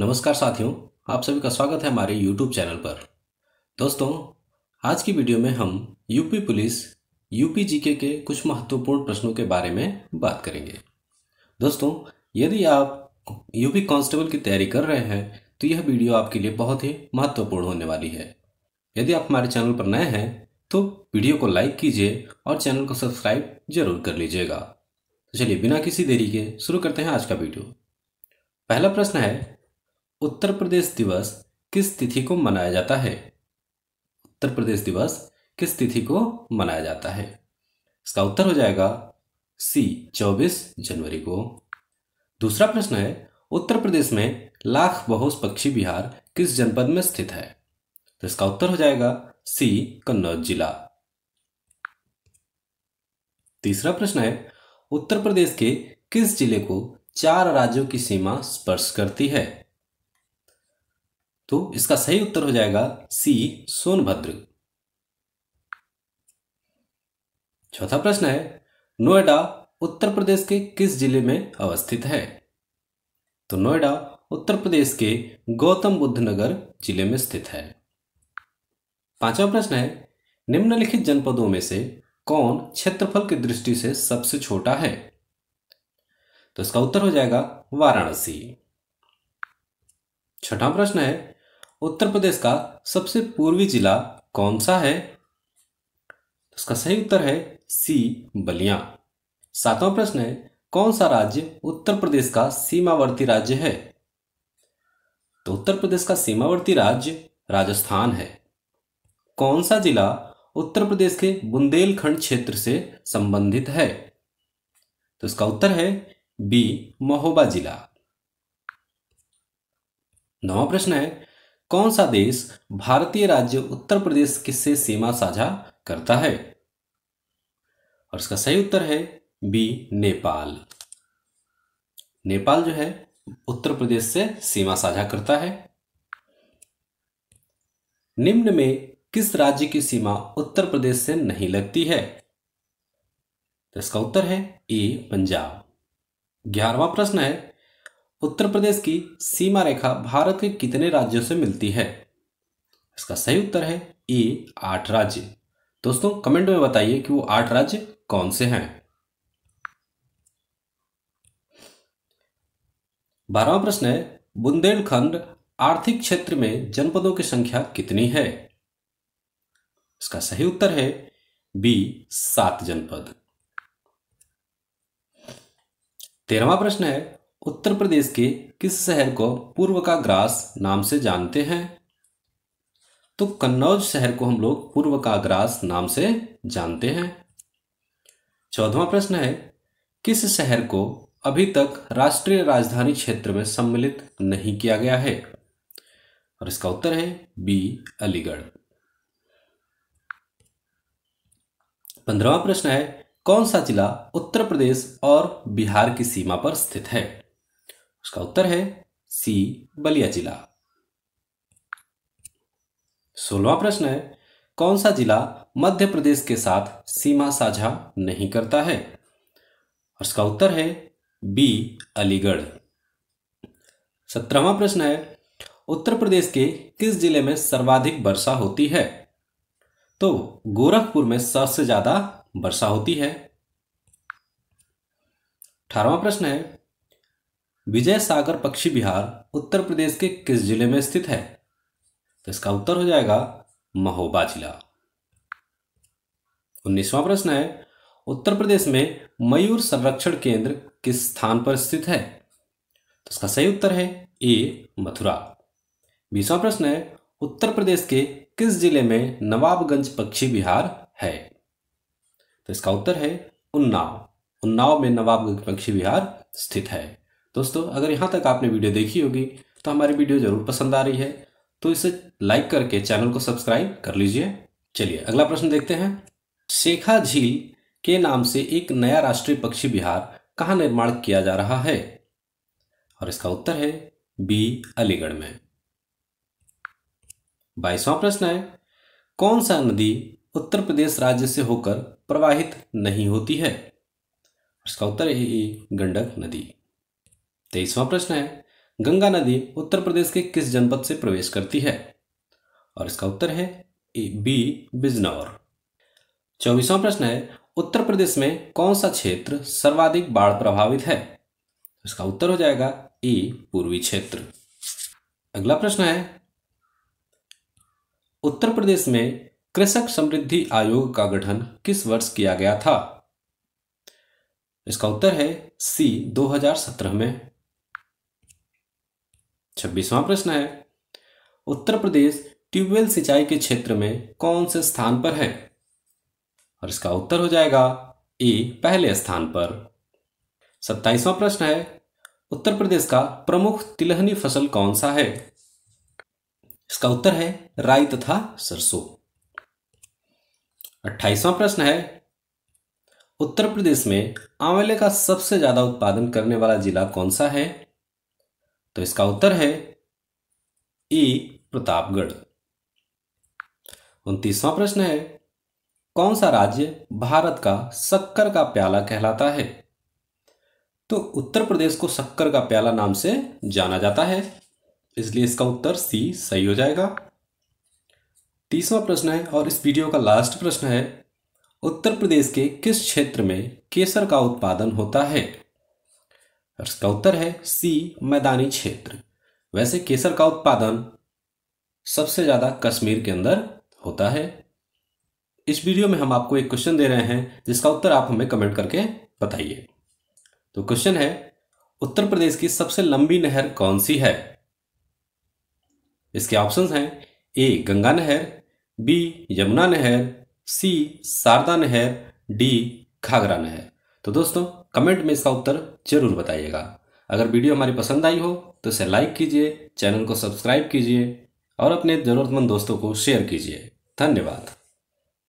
नमस्कार साथियों आप सभी का स्वागत है हमारे YouTube चैनल पर दोस्तों आज की वीडियो में हम यूपी पुलिस यूपी जीके के कुछ महत्वपूर्ण प्रश्नों के बारे में बात करेंगे दोस्तों यदि आप यूपी कांस्टेबल की तैयारी कर रहे हैं तो यह वीडियो आपके लिए बहुत ही महत्वपूर्ण होने वाली है यदि आप हमारे चैनल पर नए हैं तो वीडियो को लाइक कीजिए और चैनल को सब्सक्राइब जरूर कर लीजिएगा तो चलिए बिना किसी देरी के शुरू करते हैं आज का वीडियो पहला प्रश्न है उत्तर प्रदेश दिवस किस तिथि को मनाया जाता है उत्तर प्रदेश दिवस किस तिथि को मनाया जाता है इसका उत्तर हो जाएगा सी 24 जनवरी को दूसरा प्रश्न है उत्तर प्रदेश में लाख बहोस पक्षी विहार किस जनपद में स्थित है तो इसका उत्तर हो जाएगा सी कन्नौज जिला तीसरा प्रश्न है उत्तर प्रदेश के किस जिले को चार राज्यों की सीमा स्पर्श करती है तो इसका सही उत्तर हो जाएगा सी सोनभद्र चौथा प्रश्न है नोएडा उत्तर प्रदेश के किस जिले में अवस्थित है तो नोएडा उत्तर प्रदेश के गौतम बुद्ध नगर जिले में स्थित है पांचवा प्रश्न है निम्नलिखित जनपदों में से कौन क्षेत्रफल की दृष्टि से सबसे छोटा है तो इसका उत्तर हो जाएगा वाराणसी छठा प्रश्न है उत्तर प्रदेश का सबसे पूर्वी जिला कौन सा है उसका तो सही उत्तर है सी बलिया सातवां प्रश्न है कौन सा राज्य उत्तर प्रदेश का सीमावर्ती राज्य है तो उत्तर प्रदेश का सीमावर्ती राज्य राजस्थान है कौन सा जिला उत्तर प्रदेश के बुंदेलखंड क्षेत्र से संबंधित है तो इसका उत्तर है बी महोबा जिला नवा प्रश्न है कौन सा देश भारतीय राज्य उत्तर प्रदेश किससे सीमा साझा करता है और इसका सही उत्तर है बी नेपाल नेपाल जो है उत्तर प्रदेश से सीमा साझा करता है निम्न में किस राज्य की सीमा उत्तर प्रदेश से नहीं लगती है तो इसका उत्तर है ए पंजाब ग्यारहवा प्रश्न है उत्तर प्रदेश की सीमा रेखा भारत के कितने राज्यों से मिलती है इसका सही उत्तर है ए आठ राज्य दोस्तों कमेंट में बताइए कि वो आठ राज्य कौन से हैं बारहवा प्रश्न है बुंदेलखंड आर्थिक क्षेत्र में जनपदों की संख्या कितनी है इसका सही उत्तर है बी सात जनपद तेरहवा प्रश्न है उत्तर प्रदेश के किस शहर को पूर्व का ग्रास नाम से जानते हैं तो कन्नौज शहर को हम लोग पूर्व का ग्रास नाम से जानते हैं चौदवा प्रश्न है किस शहर को अभी तक राष्ट्रीय राजधानी क्षेत्र में सम्मिलित नहीं किया गया है और इसका उत्तर है बी अलीगढ़ पंद्रवा प्रश्न है कौन सा जिला उत्तर प्रदेश और बिहार की सीमा पर स्थित है उसका उत्तर है सी बलिया जिला सोलवा प्रश्न है कौन सा जिला मध्य प्रदेश के साथ सीमा साझा नहीं करता है और इसका उत्तर है बी अलीगढ़ सत्रहवा प्रश्न है उत्तर प्रदेश के किस जिले में सर्वाधिक वर्षा होती है तो गोरखपुर में सबसे ज्यादा वर्षा होती है अठारवा प्रश्न है विजय सागर पक्षी विहार उत्तर प्रदेश के किस जिले में स्थित है तो इसका उत्तर हो जाएगा महोबा जिला उन्नीसवा प्रश्न है उत्तर प्रदेश में मयूर संरक्षण केंद्र किस स्थान पर स्थित है तो इसका सही उत्तर है ए मथुरा बीसवा प्रश्न है उत्तर प्रदेश के किस जिले में नवाबगंज पक्षी विहार है तो इसका उत्तर है उन्नाव उन्नाव में नवाबगंज पक्षी विहार स्थित है दोस्तों अगर यहाँ तक आपने वीडियो देखी होगी तो हमारी वीडियो जरूर पसंद आ रही है तो इसे लाइक करके चैनल को सब्सक्राइब कर लीजिए चलिए अगला प्रश्न देखते हैं शेखा झील के नाम से एक नया राष्ट्रीय पक्षी विहार कहाँ निर्माण किया जा रहा है और इसका उत्तर है बी अलीगढ़ में बाईसवां प्रश्न है कौन सा नदी उत्तर प्रदेश राज्य से होकर प्रवाहित नहीं होती है इसका उत्तर है गंडक नदी तेईसवां प्रश्न है गंगा नदी उत्तर प्रदेश के किस जनपद से प्रवेश करती है और इसका उत्तर है ए, बी बिजनौर चौबीसवां प्रश्न है उत्तर प्रदेश में कौन सा क्षेत्र सर्वाधिक बाढ़ प्रभावित है तो इसका उत्तर हो जाएगा ए पूर्वी क्षेत्र अगला प्रश्न है उत्तर प्रदेश में कृषक समृद्धि आयोग का गठन किस वर्ष किया गया था इसका उत्तर है सी 2017 में छब्बीसवां प्रश्न है उत्तर प्रदेश ट्यूबवेल सिंचाई के क्षेत्र में कौन से स्थान पर है और इसका उत्तर हो जाएगा ए पहले स्थान पर सत्ताईसवां प्रश्न है उत्तर प्रदेश का प्रमुख तिलहनी फसल कौन सा है इसका उत्तर है राई तथा सरसों अट्ठाईसवां प्रश्न है उत्तर प्रदेश में आंवले का सबसे ज्यादा उत्पादन करने वाला जिला कौन सा है तो इसका उत्तर है ई e, प्रतापगढ़ उनतीसवां प्रश्न है कौन सा राज्य भारत का शक्कर का प्याला कहलाता है तो उत्तर प्रदेश को शक्कर का प्याला नाम से जाना जाता है इसलिए इसका उत्तर सी सही हो जाएगा तीसवा प्रश्न है और इस वीडियो का लास्ट प्रश्न है उत्तर प्रदेश के किस क्षेत्र में केसर का उत्पादन होता है इसका उत्तर है सी मैदानी क्षेत्र वैसे केसर का उत्पादन सबसे ज़्यादा कश्मीर के अंदर होता है इस वीडियो में हम आपको एक क्वेश्चन दे रहे हैं जिसका उत्तर आप हमें कमेंट करके बताइए तो क्वेश्चन है उत्तर प्रदेश की सबसे लंबी नहर कौन सी है इसके ऑप्शंस हैं ए गंगा नहर बी यमुना नहर सी शारदा नहर डी घाघरा नहर तो दोस्तों कमेंट में इसका उत्तर जरूर बताइएगा अगर वीडियो हमारी पसंद आई हो तो इसे लाइक कीजिए चैनल को सब्सक्राइब कीजिए और अपने ज़रूरतमंद दोस्तों को शेयर कीजिए धन्यवाद